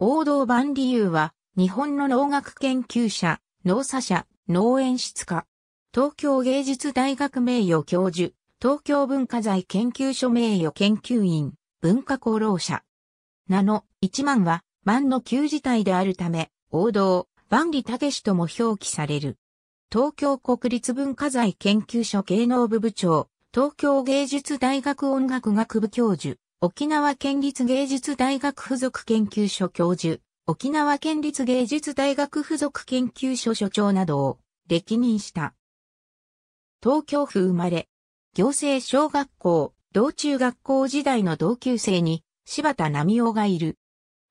王道版理由は、日本の農学研究者、農作者、農園室家。東京芸術大学名誉教授、東京文化財研究所名誉研究員、文化功労者。名の一万は、万の旧字体であるため、王道、万里武史とも表記される。東京国立文化財研究所芸能部部長、東京芸術大学音楽学部教授、沖縄県立芸術大学附属研究所教授、沖縄県立芸術大学附属研究所所長などを歴任した。東京府生まれ、行政小学校、道中学校時代の同級生に柴田奈美夫がいる。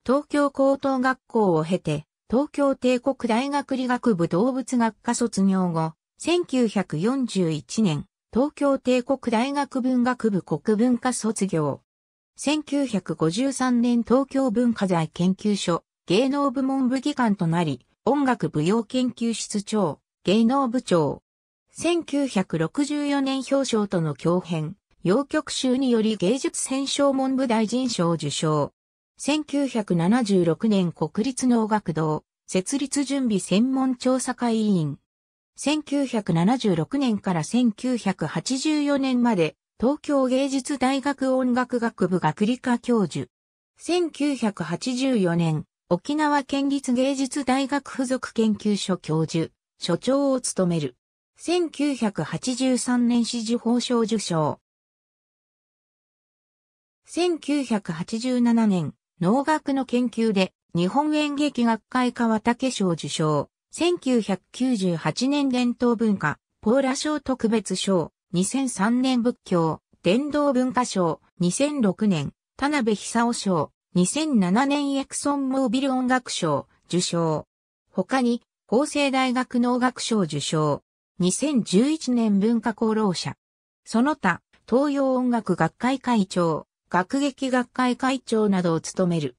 東京高等学校を経て、東京帝国大学理学部動物学科卒業後、1941年、東京帝国大学文学部国文科卒業。1953年東京文化財研究所、芸能部門部議官となり、音楽舞踊研究室長、芸能部長。1964年表彰との共編、洋曲集により芸術選奨文部大臣賞受賞。1976年国立能楽堂、設立準備専門調査会委員。1976年から1984年まで東京芸術大学音楽学部学理科教授。1984年、沖縄県立芸術大学附属研究所教授、所長を務める。1983年支持報奨受賞。1987年、農学の研究で日本演劇学会川竹賞受賞。1998年伝統文化、ポーラ賞特別賞。2003年仏教、伝道文化賞、2006年、田辺久夫賞、2007年エクソンモービル音楽賞、受賞。他に、法政大学農学賞受賞。2011年文化功労者。その他、東洋音楽学会会長、学劇学会会長などを務める。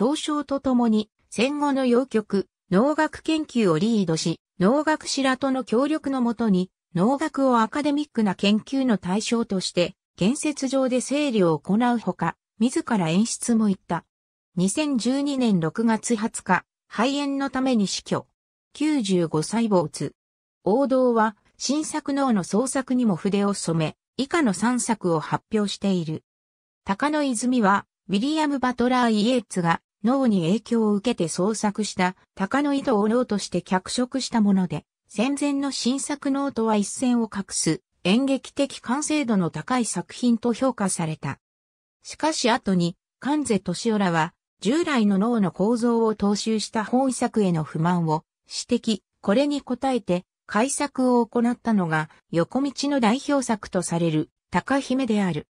表彰とともに、戦後の洋曲、農学研究をリードし、農学白との協力のもとに、農学をアカデミックな研究の対象として、建設上で整理を行うほか、自ら演出も行った。2012年6月20日、肺炎のために死去。95歳没。王道は、新作脳の創作にも筆を染め、以下の3作を発表している。鷹の泉は、ウィリアム・バトラー・イエーツが脳に影響を受けて創作した鷹の糸を脳として脚色したもので、戦前の新作ノートは一線を画す演劇的完成度の高い作品と評価された。しかし後に、関瀬俊夫らは、従来の脳の構造を踏襲した本作への不満を指摘、これに応えて、改作を行ったのが、横道の代表作とされる、高姫である。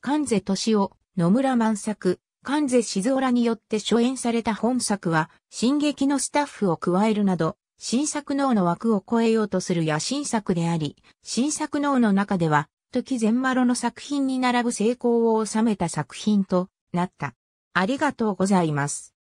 関瀬俊夫、野村万作、関瀬静雄らによって初演された本作は、進撃のスタッフを加えるなど、新作脳の枠を超えようとする野心作であり、新作脳の中では、時全丸の作品に並ぶ成功を収めた作品となった。ありがとうございます。